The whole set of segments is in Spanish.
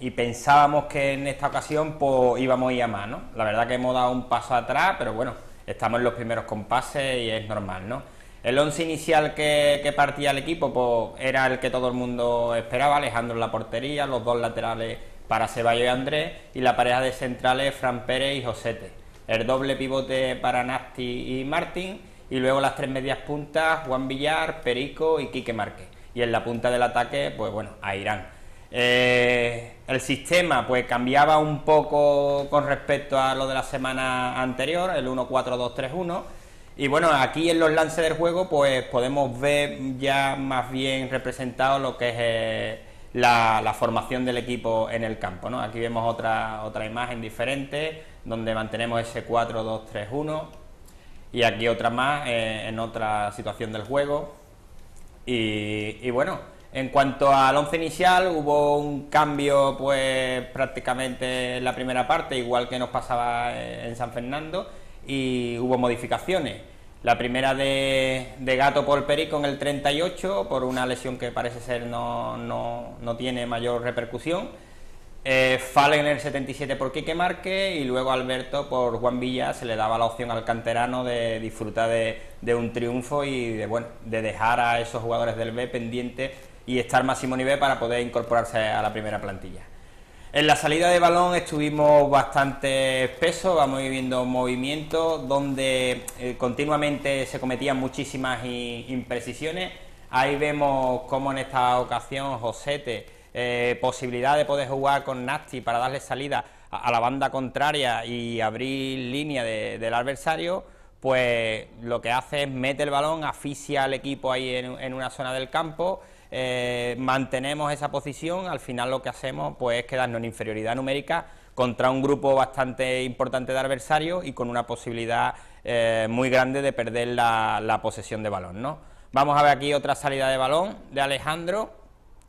y pensábamos que en esta ocasión pues, íbamos a ir a más, La verdad que hemos dado un paso atrás, pero bueno, estamos en los primeros compases y es normal, ¿no? El once inicial que, partía el equipo pues, era el que todo el mundo esperaba, Alejandro en la portería, los dos laterales para Ceballos y Andrés y la pareja de centrales Fran Pérez y Josete. El doble pivote para Nasti y Martín y luego las tres medias puntas Juan Villar, Perico y Quique Márquez. Y en la punta del ataque, pues bueno, a Irán. Eh, el sistema pues cambiaba un poco con respecto a lo de la semana anterior, el 1-4-2-3-1. Y bueno, aquí en los lances del juego pues podemos ver ya más bien representado lo que es eh, la, formación del equipo en el campo. ¿no? Aquí vemos otra, otra imagen diferente donde mantenemos ese 4-2-3-1 y aquí otra más eh, en otra situación del juego. y, y bueno, en cuanto al once inicial, hubo un cambio pues prácticamente en la primera parte, igual que nos pasaba en San Fernando, y hubo modificaciones. La primera de, Gato por Perico en el 38, por una lesión que parece ser no, no, tiene mayor repercusión. Eh, Fallen en el 77 por Quique marque y luego Alberto por Juan Villa se le daba la opción al canterano de disfrutar de, de un triunfo y de, bueno, de dejar a esos jugadores del B pendientes y estar máximo nivel para poder incorporarse a la primera plantilla. En la salida de balón estuvimos bastante espesos, vamos viviendo movimientos donde eh, continuamente se cometían muchísimas imprecisiones. Ahí vemos como en esta ocasión Josete, eh, posibilidad de poder jugar con Nasti para darle salida a, la banda contraria y abrir línea del adversario, pues lo que hace es mete el balón, asfixia al equipo ahí en una zona del campo eh, mantenemos esa posición, al final lo que hacemos pues, es quedarnos en inferioridad numérica contra un grupo bastante importante de adversarios y con una posibilidad eh, muy grande de perder la, posesión de balón. ¿no? Vamos a ver aquí otra salida de balón de Alejandro,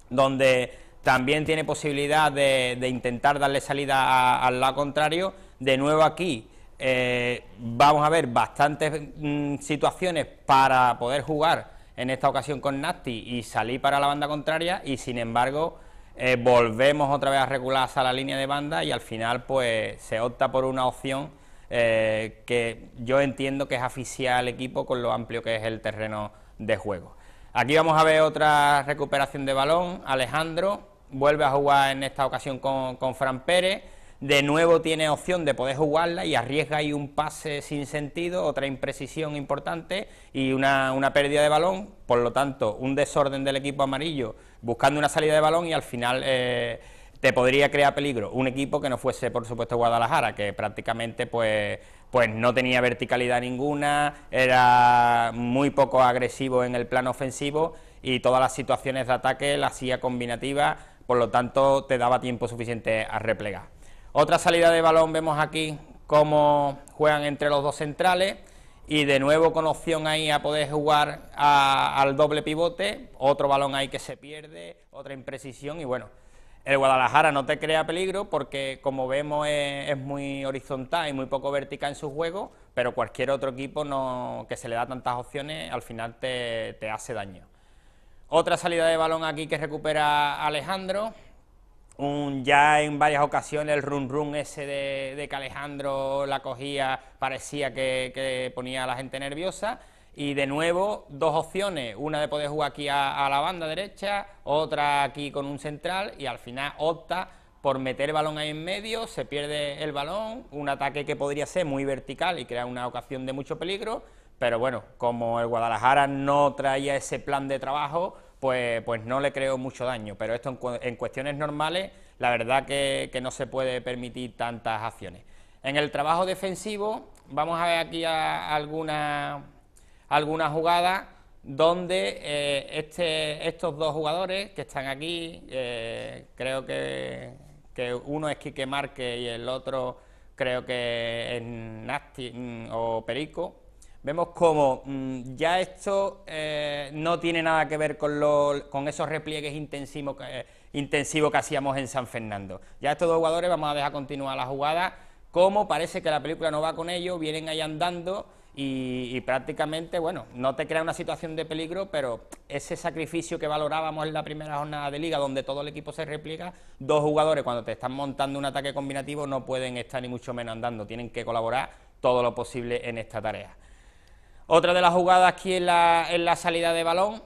donde también tiene posibilidad de, intentar darle salida al lado contrario. De nuevo aquí eh, vamos a ver bastantes mm, situaciones para poder jugar en esta ocasión con Nasti y salí para la banda contraria y sin embargo eh, volvemos otra vez a regular a la línea de banda y al final pues se opta por una opción eh, que yo entiendo que es asfixiar al equipo con lo amplio que es el terreno de juego. Aquí vamos a ver otra recuperación de balón, Alejandro vuelve a jugar en esta ocasión con, con Fran Pérez, de nuevo tiene opción de poder jugarla y arriesga ahí un pase sin sentido, otra imprecisión importante y una, pérdida de balón, por lo tanto un desorden del equipo amarillo buscando una salida de balón y al final eh, te podría crear peligro. Un equipo que no fuese por supuesto Guadalajara, que prácticamente pues, pues no tenía verticalidad ninguna, era muy poco agresivo en el plano ofensivo y todas las situaciones de ataque las hacía combinativa, por lo tanto te daba tiempo suficiente a replegar. Otra salida de balón vemos aquí cómo juegan entre los dos centrales y de nuevo con opción ahí a poder jugar al doble pivote, otro balón ahí que se pierde, otra imprecisión y bueno, el Guadalajara no te crea peligro porque como vemos es, muy horizontal y muy poco vertical en su juego, pero cualquier otro equipo que se le da tantas opciones al final te, te hace daño. Otra salida de balón aquí que recupera Alejandro, ya en varias ocasiones el run run ese de, que Alejandro la cogía parecía que, ponía a la gente nerviosa. Y de nuevo, dos opciones, una de poder jugar aquí a, la banda derecha, otra aquí con un central y al final opta por meter el balón ahí en medio, se pierde el balón, un ataque que podría ser muy vertical y crear una ocasión de mucho peligro, pero bueno, como el Guadalajara no traía ese plan de trabajo, pues, pues no le creo mucho daño. Pero esto en, cuestiones normales, la verdad que, no se puede permitir tantas acciones. En el trabajo defensivo, vamos a ver aquí a, alguna, jugada donde eh, este, estos dos jugadores que están aquí, eh, creo que, uno es Quique Marquez... y el otro creo que es Nasti mm, o Perico, vemos como mm, ya esto eh, no tiene nada que ver con, lo, con esos repliegues intensivos eh, intensivos que hacíamos en San Fernando. Ya estos dos jugadores vamos a dejar continuar la jugada, como parece que la película no va con ellos, vienen ahí andando y, y, prácticamente, bueno, no te crea una situación de peligro, pero ese sacrificio que valorábamos en la primera jornada de liga, donde todo el equipo se repliega, dos jugadores cuando te están montando un ataque combinativo no pueden estar ni mucho menos andando, tienen que colaborar todo lo posible en esta tarea. Otra de las jugadas aquí es la, en la salida de balón,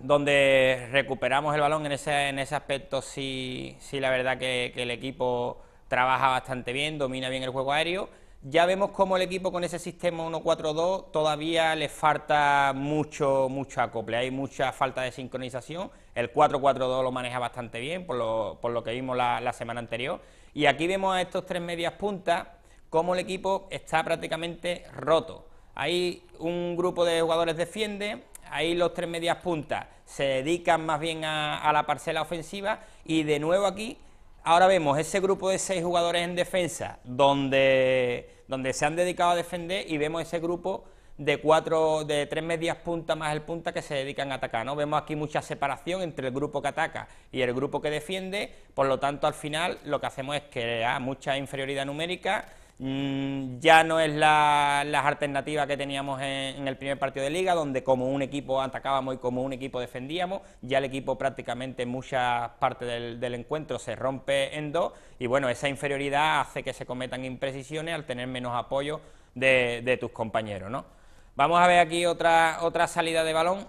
donde recuperamos el balón en ese, aspecto sí, sí la verdad que, el equipo trabaja bastante bien, domina bien el juego aéreo. Ya vemos cómo el equipo con ese sistema 1-4-2 todavía le falta mucho, mucho acople, hay mucha falta de sincronización. El 4-4-2 lo maneja bastante bien, por lo, por lo que vimos la, la semana anterior. Y aquí vemos a estos tres medias puntas como el equipo está prácticamente roto Ahí un grupo de jugadores defiende, ahí los tres medias puntas se dedican más bien a, la parcela ofensiva y de nuevo aquí ahora vemos ese grupo de seis jugadores en defensa donde, se han dedicado a defender y vemos ese grupo de cuatro, de tres medias puntas más el punta que se dedican a atacar, ¿no? Vemos aquí mucha separación entre el grupo que ataca y el grupo que defiende, por lo tanto al final lo que hacemos es que crear mucha inferioridad numérica Mm, ya no es la, las alternativas que teníamos en, el primer partido de liga, donde como un equipo atacábamos y como un equipo defendíamos, ya el equipo prácticamente muchas partes del, encuentro se rompe en dos y bueno, esa inferioridad hace que se cometan imprecisiones al tener menos apoyo de, de tus compañeros. ¿no? Vamos a ver aquí otra, otra salida de balón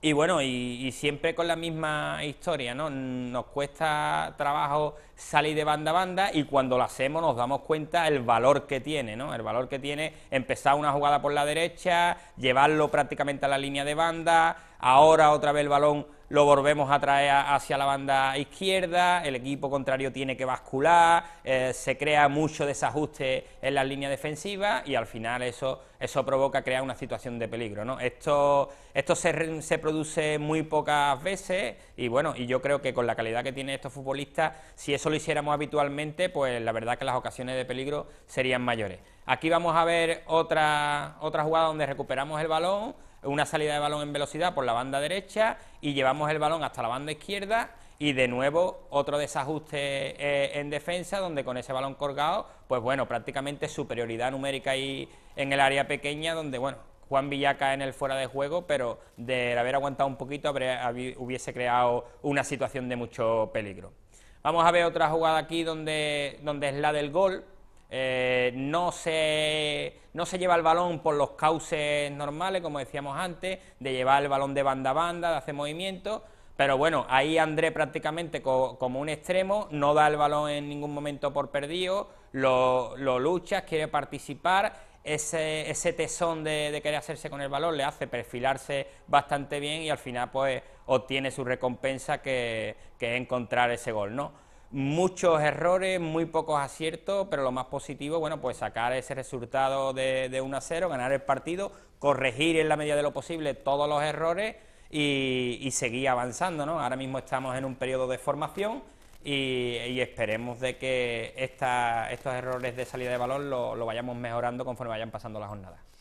y bueno, y, siempre con la misma historia, ¿no? Nos cuesta trabajo salir de banda a banda y cuando lo hacemos nos damos cuenta el valor que tiene, ¿no? El valor que tiene empezar una jugada por la derecha, llevarlo prácticamente a la línea de banda, ahora otra vez el balón lo volvemos a traer hacia la banda izquierda, el equipo contrario tiene que bascular, eh, se crea mucho desajuste en la línea defensiva... y al final eso, eso provoca crear una situación de peligro. ¿no? Esto, esto se, se produce muy pocas veces y bueno, y yo creo que con la calidad que tiene estos futbolistas, si eso lo hiciéramos habitualmente, pues la verdad que las ocasiones de peligro serían mayores. Aquí vamos a ver otra, otra jugada donde recuperamos el balón una salida de balón en velocidad por la banda derecha y llevamos el balón hasta la banda izquierda y de nuevo otro desajuste eh, en defensa donde con ese balón colgado, pues bueno, prácticamente superioridad numérica ahí en el área pequeña donde, bueno, Juan Villaca en el fuera de juego, pero de haber aguantado un poquito hubiese creado una situación de mucho peligro. Vamos a ver otra jugada aquí donde, donde es la del gol, eh, no, se, lleva el balón por los cauces normales, como decíamos antes, de llevar el balón de banda a banda, de hacer movimiento, pero bueno, ahí André prácticamente como un extremo, no da el balón en ningún momento por perdido, lo, lucha, quiere participar, ese, tesón de, querer hacerse con el balón le hace perfilarse bastante bien y al final pues obtiene su recompensa que, es encontrar ese gol, ¿no? muchos errores, muy pocos aciertos, pero lo más positivo, bueno, pues sacar ese resultado de, de 1 a 0, ganar el partido, corregir en la medida de lo posible todos los errores y, seguir avanzando, ¿no? Ahora mismo estamos en un periodo de formación y, esperemos de que estos errores de salida de valor lo, lo vayamos mejorando conforme vayan pasando las jornadas.